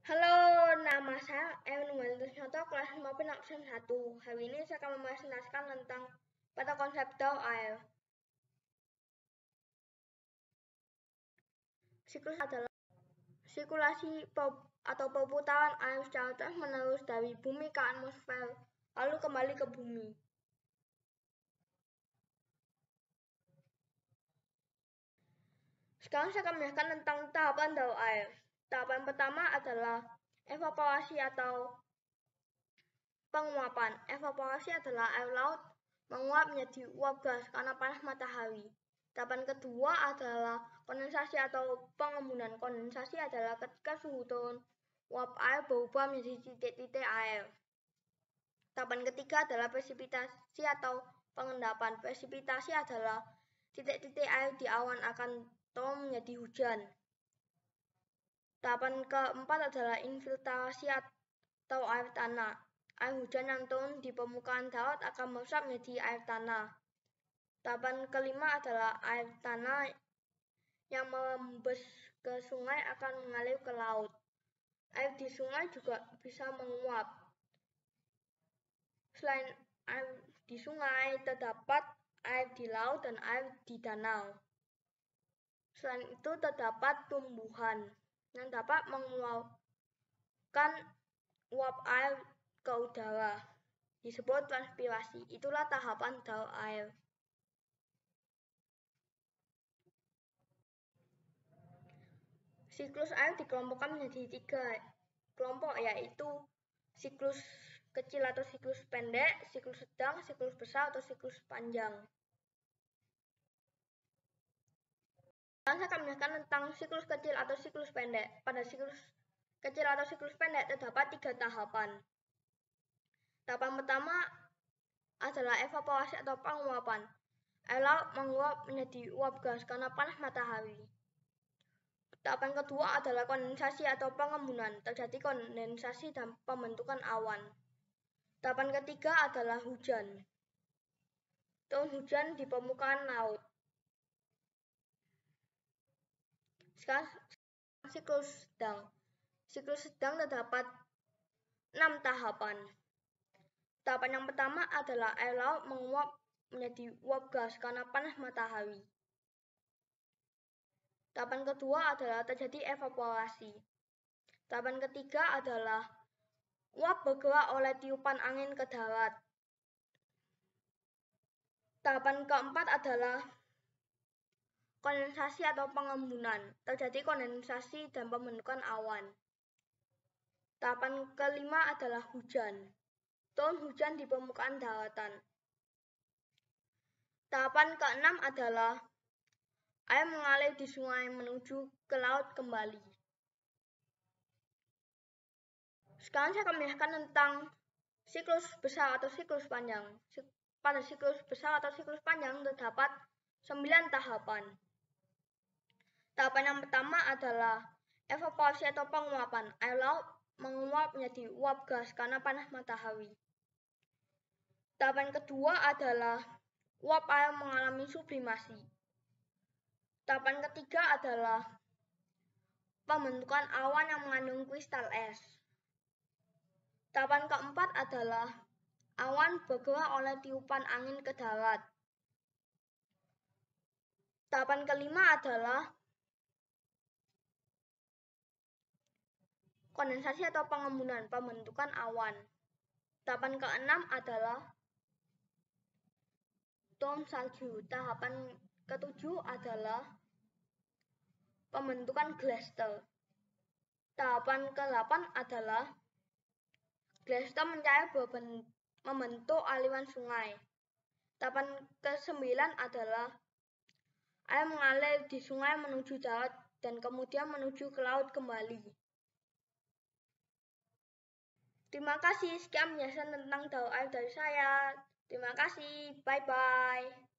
Halo, nama saya Emmanuel Noto. kelas 5 absen 1. Hari ini saya akan memasinaskan tentang peta konsep air. Siklus adalah sirkulasi atau perputaran air secara terus-menerus dari bumi ke atmosfer, lalu kembali ke bumi. Sekarang saya akan menjelaskan tentang tahapan daur air. Tahapan pertama adalah evaporasi atau penguapan. Evaporasi adalah air laut menguap menjadi uap gas karena panas matahari. Tahapan kedua adalah kondensasi atau pengembunan. Kondensasi adalah ketika suhu turun uap air berubah menjadi titik-titik air. Tahapan ketiga adalah presipitasi atau pengendapan. Presipitasi adalah titik-titik air di awan akan turun menjadi hujan. Tahapan keempat adalah infiltrasi atau air tanah. Air hujan yang turun di permukaan daun akan merusak menjadi air tanah. Tahapan kelima adalah air tanah yang merembes ke sungai akan mengalir ke laut. Air di sungai juga bisa menguap. Selain air di sungai, terdapat air di laut dan air di danau. Selain itu terdapat tumbuhan yang dapat mengeluarkan uap air ke udara. Disebut transpirasi. Itulah tahapan dal air. Siklus air dikelompokkan menjadi tiga kelompok yaitu siklus kecil atau siklus pendek, siklus sedang, siklus besar atau siklus panjang. Saya akan menjelaskan tentang siklus kecil atau siklus pendek. Pada siklus kecil atau siklus pendek terdapat tiga tahapan. Tahapan pertama adalah evaporasi atau penguapan. Air laut menguap menjadi uap gas karena panas matahari. Tahapan kedua adalah kondensasi atau pengembunan. Terjadi kondensasi dan pembentukan awan. Tahapan ketiga adalah hujan. Tahun hujan di permukaan laut. siklus sedang. Siklus sedang terdapat 6 tahapan. Tahapan yang pertama adalah air laut menguap menjadi uap gas karena panas matahari. Tahapan kedua adalah terjadi evaporasi. Tahapan ketiga adalah uap bergerak oleh tiupan angin ke darat. Tahapan keempat adalah Kondensasi atau pengembunan. Terjadi kondensasi dan pembentukan awan. Tahapan kelima adalah hujan. Turun hujan di permukaan daratan. Tahapan keenam adalah air mengalir di sungai menuju ke laut kembali. Sekarang saya akan menjelaskan tentang siklus besar atau siklus panjang. Pada siklus besar atau siklus panjang terdapat 9 tahapan. Tahapan yang pertama adalah evaporasi atau penguapan. Air laut menguap menjadi uap gas karena panas matahari. Tahapan kedua adalah uap air mengalami sublimasi. Tahapan ketiga adalah pembentukan awan yang mengandung kristal es. Tahapan keempat adalah awan bergerak oleh tiupan angin ke darat. Tahapan kelima adalah kondensasi atau pengembunan, pembentukan awan. Tahapan keenam adalah dom salju. Tahapan ketujuh adalah pembentukan glaster. Tahapan ke-8 adalah glaster mencair membentuk aliran sungai. Tahapan ke-9 adalah air mengalir di sungai menuju darat dan kemudian menuju ke laut kembali. Terima kasih sekian penjelasan tentang Air dari saya. Terima kasih. Bye bye.